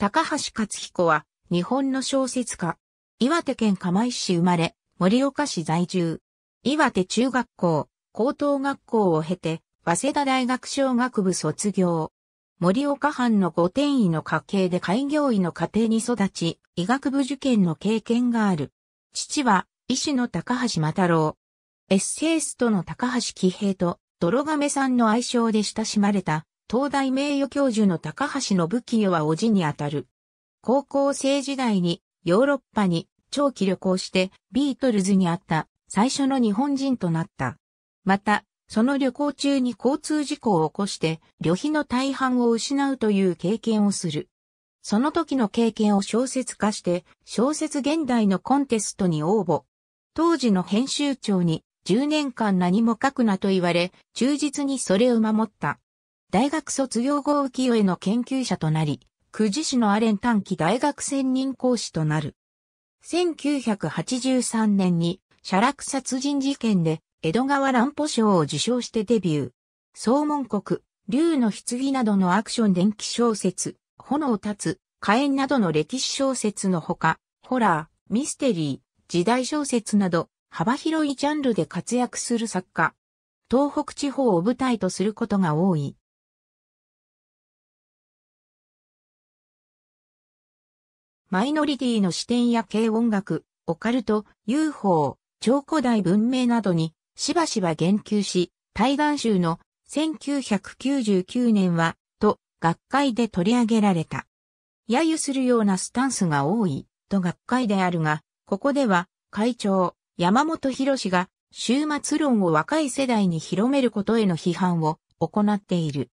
高橋克彦は日本の小説家。岩手県釜石市生まれ、盛岡市在住。岩手中学校、高等学校を経て、早稲田大学小学部卒業。盛岡藩の御殿医の家系で開業医の家庭に育ち、医学部受験の経験がある。父は、医師の高橋又郎。エッセイストの高橋喜平と、泥亀さんの愛称で親しまれた、東大名誉教授の高橋信清は叔父にあたる。高校生時代にヨーロッパに長期旅行してビートルズに会った最初の日本人となった。また、その旅行中に交通事故を起こして旅費の大半を失うという経験をする。その時の経験を小説化して小説現代のコンテストに応募。当時の編集長に10年間何も書くなと言われ忠実にそれを守った。大学卒業後浮世絵の研究者となり、久慈市のアレン短期大学専任講師となる。1983年に、写楽殺人事件で、江戸川乱歩賞を受賞してデビュー。総門国、竜の棺などのアクション電気小説、炎を立つ、火炎などの歴史小説のほか、ホラー、ミステリー、時代小説など、幅広いジャンルで活躍する作家。東北地方を舞台とすることが多い。マイノリティの視点や軽音楽、オカルト、UFO、超古代文明などにしばしば言及し、対岸州の1999年は、と学会で取り上げられた。揶揄するようなスタンスが多い、と学会であるが、ここでは会長、山本博士が終末論を若い世代に広めることへの批判を行っている。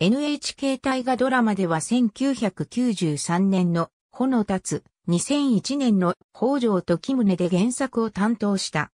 NHK 大河ドラマでは1993年のこの立つ、2001年の北条時宗で原作を担当した。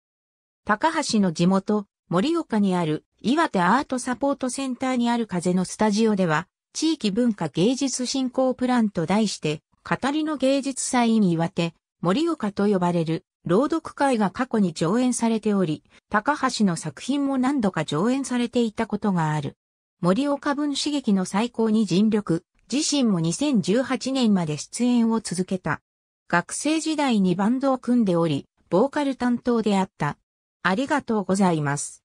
高橋の地元、盛岡にある岩手アートサポートセンターにある風のスタジオでは、地域文化芸術振興プランと題して、語りの芸術祭に岩手、盛岡と呼ばれる朗読会が過去に上演されており、高橋の作品も何度か上演されていたことがある。盛岡文刺激の最高に尽力、自身も2018年まで出演を続けた。学生時代にバンドを組んでおり、ボーカル担当であった。ありがとうございます。